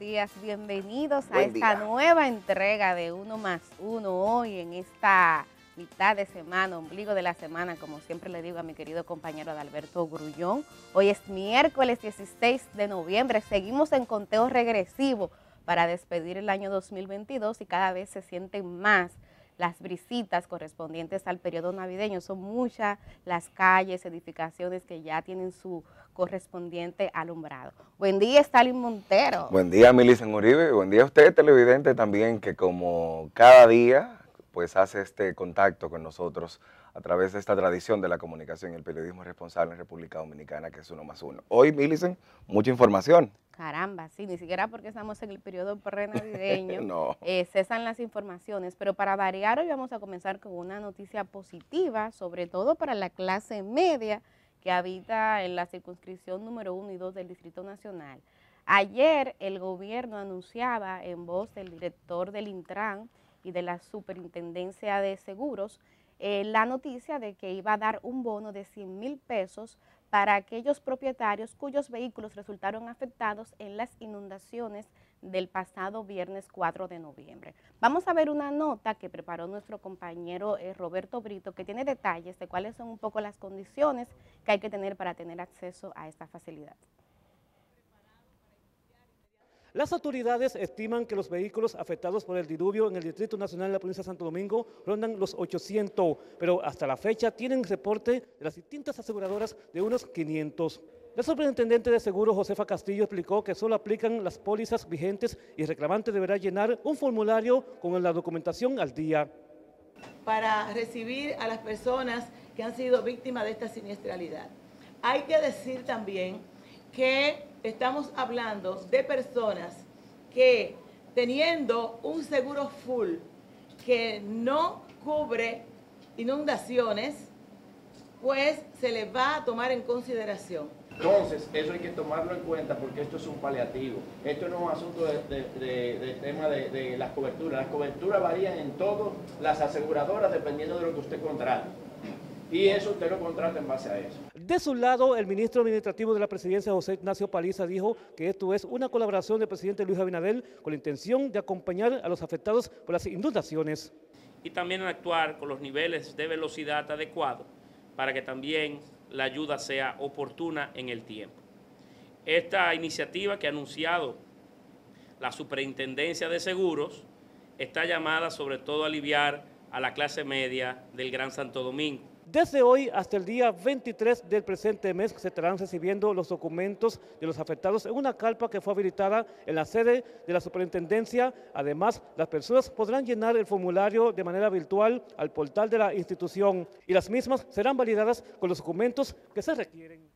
días, bienvenidos a esta nueva entrega de Uno más Uno hoy en esta mitad de semana, ombligo de la semana, como siempre le digo a mi querido compañero Adalberto Grullón. Hoy es miércoles 16 de noviembre, seguimos en conteo regresivo para despedir el año 2022 y cada vez se sienten más las brisitas correspondientes al periodo navideño. Son muchas las calles, edificaciones que ya tienen su correspondiente alumbrado. Buen día, Stalin Montero. Buen día, Milicen Uribe. Buen día a usted, televidente, también, que como cada día, pues hace este contacto con nosotros a través de esta tradición de la comunicación y el periodismo responsable en República Dominicana, que es uno más uno. Hoy, Milicen, mucha información. Caramba, sí, ni siquiera porque estamos en el periodo prenavideño no. eh, cesan las informaciones, pero para variar hoy vamos a comenzar con una noticia positiva, sobre todo para la clase media, que habita en la circunscripción número 1 y 2 del Distrito Nacional. Ayer el gobierno anunciaba en voz del director del Intran y de la Superintendencia de Seguros eh, la noticia de que iba a dar un bono de 100 mil pesos para aquellos propietarios cuyos vehículos resultaron afectados en las inundaciones del pasado viernes 4 de noviembre. Vamos a ver una nota que preparó nuestro compañero eh, Roberto Brito, que tiene detalles de cuáles son un poco las condiciones que hay que tener para tener acceso a esta facilidad. Las autoridades estiman que los vehículos afectados por el diluvio en el Distrito Nacional de la provincia de Santo Domingo rondan los 800, pero hasta la fecha tienen reporte de las distintas aseguradoras de unos 500. La superintendente de seguros, Josefa Castillo, explicó que solo aplican las pólizas vigentes y el reclamante deberá llenar un formulario con la documentación al día. Para recibir a las personas que han sido víctimas de esta siniestralidad. Hay que decir también que estamos hablando de personas que teniendo un seguro full que no cubre inundaciones, pues se les va a tomar en consideración. Entonces, eso hay que tomarlo en cuenta porque esto es un paliativo. Esto no es un asunto de, tema de, las coberturas. Las coberturas varían en todas las aseguradoras dependiendo de lo que usted contrate. Y eso usted lo contrata en base a eso. De su lado, el ministro administrativo de la presidencia, José Ignacio Paliza, dijo que esto es una colaboración del presidente Luis Abinadel con la intención de acompañar a los afectados por las inundaciones. Y también actuar con los niveles de velocidad adecuados para que también la ayuda sea oportuna en el tiempo. Esta iniciativa que ha anunciado la Superintendencia de Seguros está llamada sobre todo a aliviar a la clase media del Gran Santo Domingo desde hoy hasta el día 23 del presente mes se estarán recibiendo los documentos de los afectados en una carpa que fue habilitada en la sede de la superintendencia. Además, las personas podrán llenar el formulario de manera virtual al portal de la institución y las mismas serán validadas con los documentos que se requieren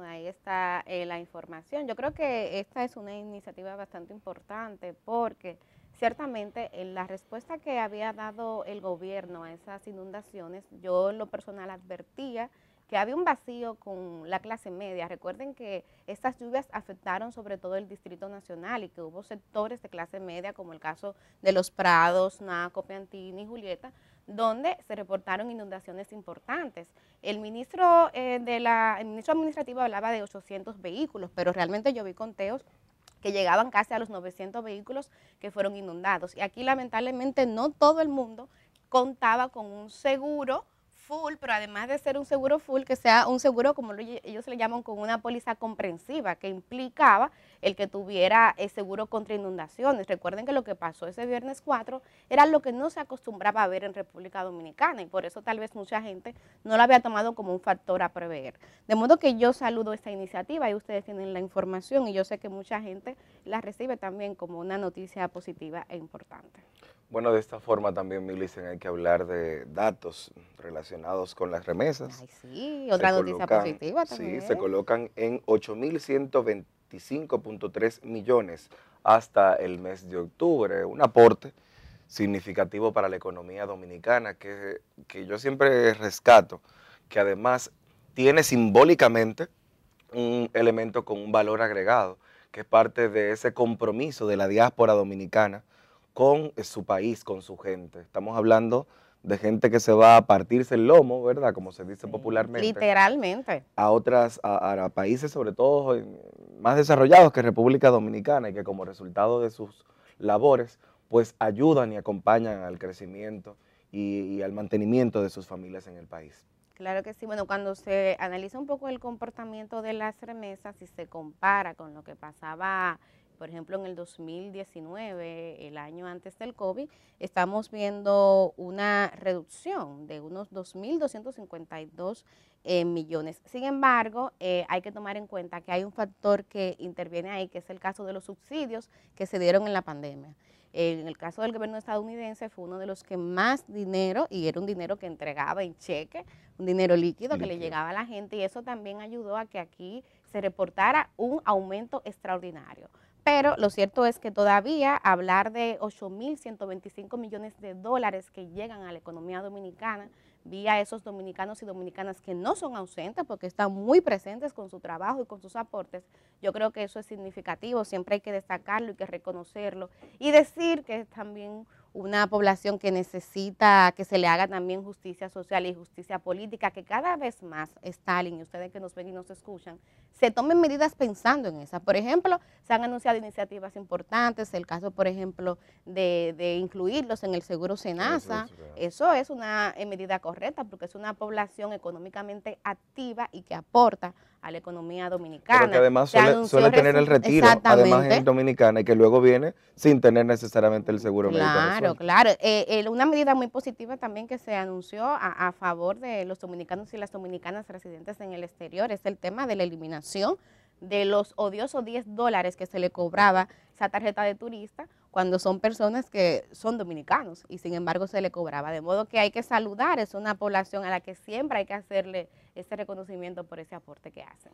ahí está eh, la información. Yo creo que esta es una iniciativa bastante importante porque ciertamente en eh, la respuesta que había dado el gobierno a esas inundaciones, yo en lo personal advertía que había un vacío con la clase media. Recuerden que estas lluvias afectaron sobre todo el Distrito Nacional y que hubo sectores de clase media, como el caso de Los Prados, Naco, Piantini, Julieta, donde se reportaron inundaciones importantes. El ministro, eh, de la, administrativo hablaba de 800 vehículos, pero realmente yo vi conteos que llegaban casi a los 900 vehículos que fueron inundados. Y aquí lamentablemente no todo el mundo contaba con un seguro full, pero además de ser un seguro full, que sea un seguro, como ellos le llaman, con una póliza comprensiva, que implicaba el que tuviera el eh, seguro contra inundaciones. Recuerden que lo que pasó ese viernes 4 era lo que no se acostumbraba a ver en República Dominicana y por eso tal vez mucha gente no lo había tomado como un factor a prever. De modo que yo saludo esta iniciativa y ustedes tienen la información y yo sé que mucha gente la recibe también como una noticia positiva e importante. Bueno, de esta forma también, Milicen, hay que hablar de datos relacionados con las remesas. Ay, sí, otra noticia positiva también. Sí, se colocan en 8.125.3 millones hasta el mes de octubre, un aporte significativo para la economía dominicana, que, que yo siempre rescato, que además tiene simbólicamente un elemento con un valor agregado, que es parte de ese compromiso de la diáspora dominicana con eh, su país, con su gente. Estamos hablando de gente que se va a partirse el lomo, ¿verdad? Como se dice popularmente. Literalmente. A otras, a, países, sobre todo más desarrollados que República Dominicana y que como resultado de sus labores, pues ayudan y acompañan al crecimiento y, al mantenimiento de sus familias en el país. Claro que sí. Bueno, cuando se analiza un poco el comportamiento de las remesas y se compara con lo que pasaba por ejemplo, en el 2019, el año antes del COVID, estamos viendo una reducción de unos 2.252 eh, millones. Sin embargo, eh, hay que tomar en cuenta que hay un factor que interviene ahí, que es el caso de los subsidios que se dieron en la pandemia. Eh, en el caso del gobierno estadounidense fue uno de los que más dinero, y era un dinero que entregaba en cheque, un dinero líquido. que le llegaba a la gente, y eso también ayudó a que aquí se reportara un aumento extraordinario. Pero lo cierto es que todavía hablar de 8.125 millones de dólares que llegan a la economía dominicana vía esos dominicanos y dominicanas que no son ausentes porque están muy presentes con su trabajo y con sus aportes, yo creo que eso es significativo, siempre hay que destacarlo y que reconocerlo y decir que también una población que necesita que se le haga también justicia social y justicia política, que cada vez más Stalin y ustedes que nos ven y nos escuchan, se tomen medidas pensando en esa. Por ejemplo, se han anunciado iniciativas importantes, el caso, por ejemplo, de, de incluirlos en el seguro SENASA. Eso es una eh, medida correcta porque es una población económicamente activa y que aporta a la economía dominicana. Porque además suele, tener el retiro, además es dominicana, y que luego viene sin tener necesariamente el seguro médico. Claro, claro. Eh, una medida muy positiva también que se anunció a, a favor de los dominicanos y las dominicanas residentes en el exterior es el tema de la eliminación de los odiosos 10 dólares que se le cobraba esa tarjeta de turista cuando son personas que son dominicanos y sin embargo se le cobraba. De modo que hay que saludar, es una población a la que siempre hay que hacerle ese reconocimiento por ese aporte que hacen.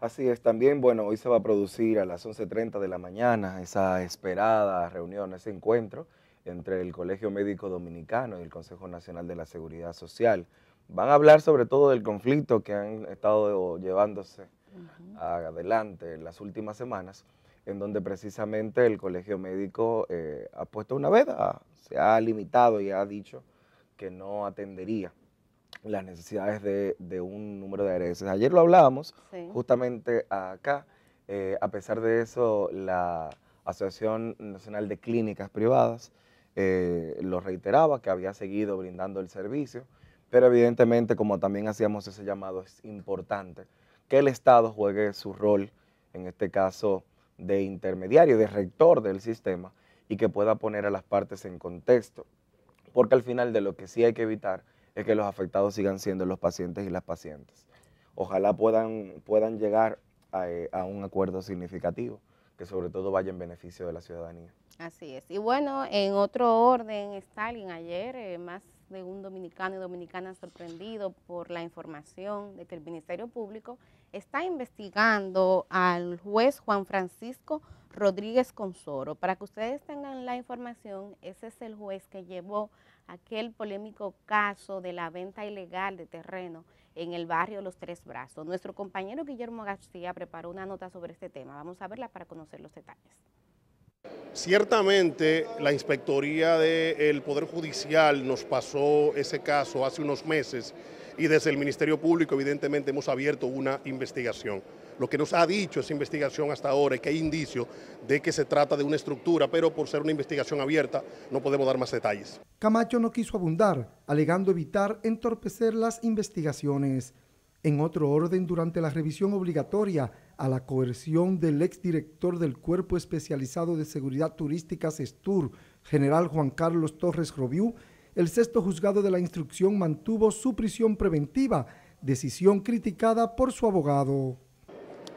Así es, también, bueno, hoy se va a producir a las 11.30 de la mañana esa esperada reunión, ese encuentro entre el Colegio Médico Dominicano y el Consejo Nacional de la Seguridad Social. Van a hablar sobre todo del conflicto que han estado llevándose adelante en las últimas semanas en donde precisamente el colegio médico eh, ha puesto una veda, se ha limitado y ha dicho que no atendería las necesidades de, un número de ARS. Ayer lo hablábamos, justamente acá, eh, a pesar de eso, la Asociación Nacional de Clínicas Privadas eh, lo reiteraba, que había seguido brindando el servicio, pero evidentemente, como también hacíamos ese llamado, es importante que el Estado juegue su rol, en este caso, de intermediario, de rector del sistema y que pueda poner a las partes en contexto. Porque al final de lo que sí hay que evitar es que los afectados sigan siendo los pacientes y las pacientes. Ojalá puedan, puedan llegar a, eh, un acuerdo significativo que sobre todo vaya en beneficio de la ciudadanía. Así es. Y bueno, en otro orden, Stalin, ayer eh, más de un dominicano y dominicana sorprendido por la información de que el Ministerio Público está investigando al juez Juan Francisco Rodríguez Consoro. Para que ustedes tengan la información, ese es el juez que llevó aquel polémico caso de la venta ilegal de terreno en el barrio Los Tres Brazos. Nuestro compañero Guillermo García preparó una nota sobre este tema. Vamos a verla para conocer los detalles. Ciertamente, la Inspectoría del Poder Judicial nos pasó ese caso hace unos meses y desde el Ministerio Público evidentemente hemos abierto una investigación. Lo que nos ha dicho esa investigación hasta ahora es que hay indicios de que se trata de una estructura, pero por ser una investigación abierta no podemos dar más detalles. Camacho no quiso abundar, alegando evitar entorpecer las investigaciones. En otro orden, durante la revisión obligatoria a la coerción del exdirector del Cuerpo Especializado de Seguridad Turística CESTUR, general Juan Carlos Torres Robiú, el sexto juzgado de la instrucción mantuvo su prisión preventiva, decisión criticada por su abogado.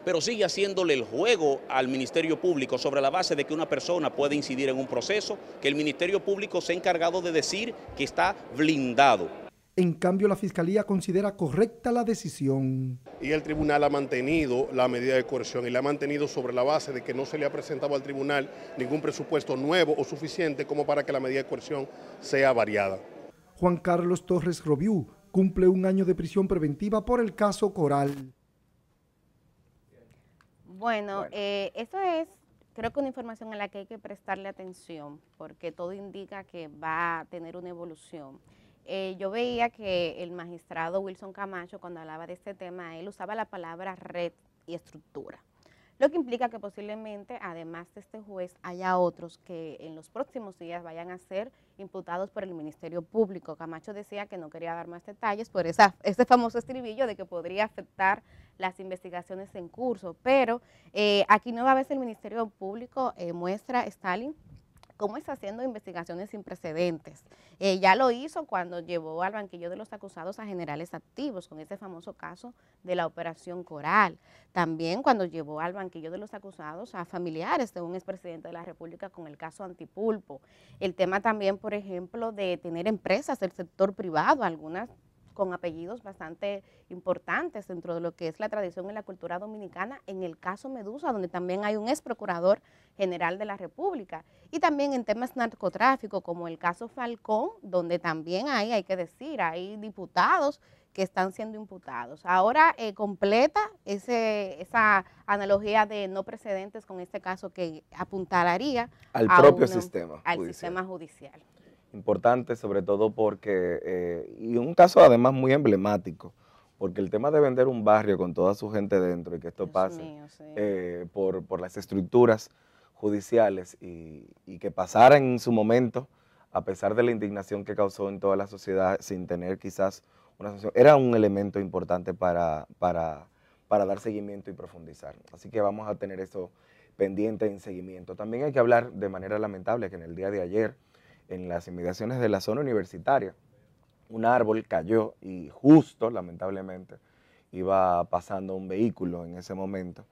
Pero sigue haciéndole el juego al Ministerio Público sobre la base de que una persona puede incidir en un proceso que el Ministerio Público se ha encargado de decir que está blindado. En cambio, la Fiscalía considera correcta la decisión. Y el tribunal ha mantenido la medida de coerción y la ha mantenido sobre la base de que no se le ha presentado al tribunal ningún presupuesto nuevo o suficiente como para que la medida de coerción sea variada. Juan Carlos Torres Robiú cumple un año de prisión preventiva por el caso Coral. Bueno, eh, eso es creo que una información a la que hay que prestarle atención porque todo indica que va a tener una evolución. Eh, yo veía que el magistrado Wilson Camacho, cuando hablaba de este tema, él usaba la palabra red y estructura. Lo que implica que posiblemente, además de este juez, haya otros que en los próximos días vayan a ser imputados por el Ministerio Público. Camacho decía que no quería dar más detalles por esa, ese famoso estribillo de que podría afectar las investigaciones en curso. Pero eh, aquí nuevamente el Ministerio Público eh, muestra, Stalin, cómo está haciendo investigaciones sin precedentes. Ella eh, ya lo hizo cuando llevó al banquillo de los acusados a generales activos, con ese famoso caso de la operación Coral. También cuando llevó al banquillo de los acusados a familiares de un expresidente de la República con el caso Antipulpo. El tema también, por ejemplo, de tener empresas del sector privado, algunas con apellidos bastante importantes dentro de lo que es la tradición y la cultura dominicana, en el caso Medusa, donde también hay un ex procurador General de la República. Y también en temas narcotráfico, como el caso Falcón, donde también hay, hay que decir, hay diputados que están siendo imputados. Ahora eh, completa ese, esa analogía de no precedentes con este caso que apuntaría al propio sistema. Al sistema judicial. Importante sobre todo porque, eh, y un caso además muy emblemático, porque el tema de vender un barrio con toda su gente dentro y que esto pase eh, por, por, las estructuras judiciales y, que pasara en su momento, a pesar de la indignación que causó en toda la sociedad, sin tener quizás una sanción, era un elemento importante para, para dar seguimiento y profundizar. Así que vamos a tener eso pendiente en seguimiento. También hay que hablar de manera lamentable que en el día de ayer, en las inmediaciones de la zona universitaria, un árbol cayó y justo, lamentablemente, iba pasando un vehículo en ese momento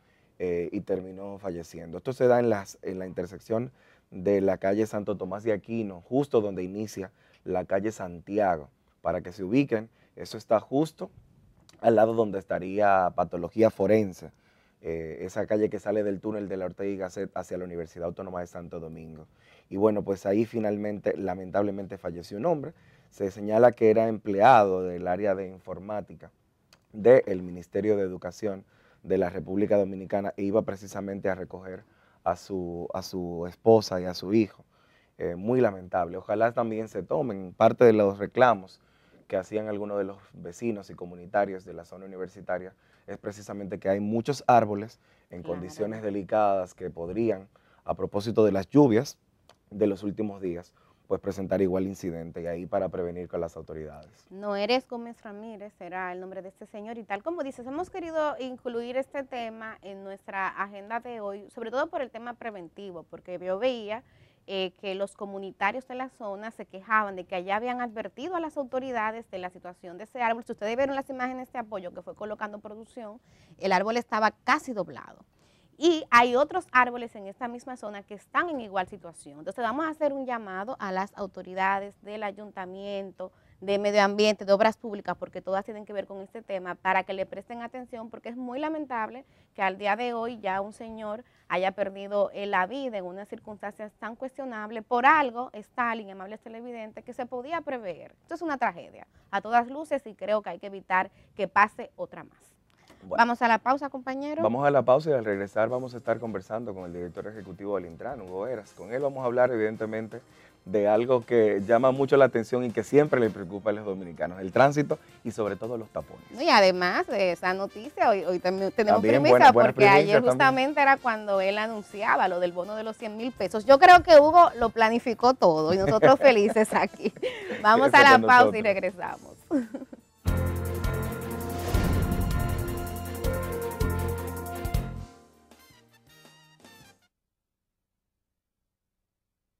eh, y terminó falleciendo. Esto se da en, en la intersección de la calle Santo Tomás de Aquino, justo donde inicia la calle Santiago. Para que se ubiquen, eso está justo al lado donde estaría patología forense, eh, esa calle que sale del túnel de la Ortega y Gasset hacia la Universidad Autónoma de Santo Domingo. Y bueno, pues ahí finalmente, lamentablemente, falleció un hombre. Se señala que era empleado del área de informática del Ministerio de Educación de la República Dominicana e iba precisamente a recoger a su, a su esposa y a su hijo. Eh, muy lamentable. Ojalá también se tomen parte de los reclamos que hacían algunos de los vecinos y comunitarios de la zona universitaria, es precisamente que hay muchos árboles en condiciones delicadas que podrían, a propósito de las lluvias de los últimos días, pues presentar igual incidente y ahí para prevenir con las autoridades. No eres Gómez Ramírez, será el nombre de este señor y tal como dices, hemos querido incluir este tema en nuestra agenda de hoy, sobre todo por el tema preventivo, porque yo veía eh, que los comunitarios de la zona se quejaban de que allá habían advertido a las autoridades de la situación de ese árbol. Si ustedes vieron las imágenes de apoyo que fue colocando producción, el árbol estaba casi doblado. Y hay otros árboles en esta misma zona que están en igual situación. Entonces vamos a hacer un llamado a las autoridades del ayuntamiento, de medio ambiente, de obras públicas, porque todas tienen que ver con este tema, para que le presten atención, porque es muy lamentable que al día de hoy ya un señor haya perdido eh, la vida en unas circunstancias tan cuestionables por algo, Stalin, amables televidente, que se podía prever. Esto es una tragedia, a todas luces, y creo que hay que evitar que pase otra más. Vamos a la pausa, compañero. Vamos a la pausa y al regresar vamos a estar conversando con el director ejecutivo del Intran, Hugo Eras. Con él vamos a hablar, evidentemente, de algo que llama mucho la atención y que siempre le preocupa a los dominicanos, el tránsito y sobre todo los tapones. Y además de esa noticia, hoy, tenemos premisa porque ayer justamente era cuando él anunciaba lo del bono de los 100 mil pesos. Yo creo que Hugo lo planificó todo y nosotros felices aquí. Vamos a la pausa y regresamos.